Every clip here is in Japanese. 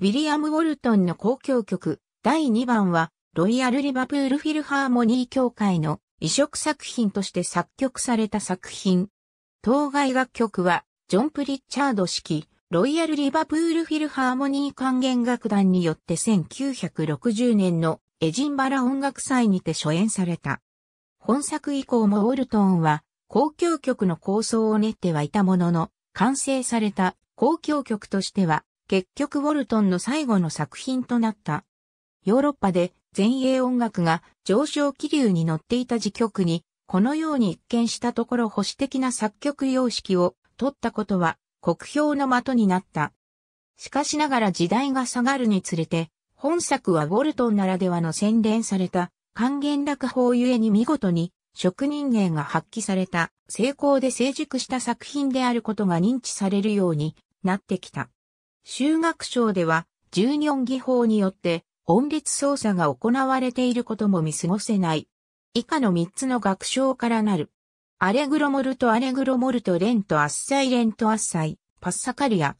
ウィリアム・ウォルトンの交響曲第2番は、ロイヤル・リバプール・フィルハーモニー協会の移植作品として作曲された作品。当該楽曲は、ジョン・プリッチャード式、ロイヤル・リバプール・フィルハーモニー管弦楽団によって1960年のエジンバラ音楽祭にて初演された。本作以降もウォルトンは、公共曲の構想を練ってはいたものの、完成された公共曲としては、結局ウォルトンの最後の作品となった。ヨーロッパで前衛音楽が上昇気流に乗っていた時局に、このように一見したところ保守的な作曲様式を取ったことは国評の的になった。しかしながら時代が下がるにつれて、本作はウォルトンならではの洗練された還元楽法ゆえに見事に職人芸が発揮された成功で成熟した作品であることが認知されるようになってきた。修学省では、十二音技法によって、音律操作が行われていることも見過ごせない。以下の三つの学章からなる。アレグロモルトアレグロモルトレントアッサイレントアッサイ、パッサカリア。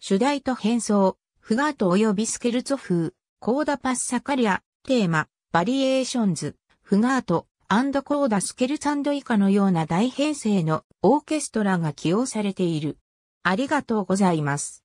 主題と変装、フガート及びスケルツォ風、コーダパッサカリア、テーマ、バリエーションズ、フガート、アンドコーダスケルツァンド以下のような大編成のオーケストラが起用されている。ありがとうございます。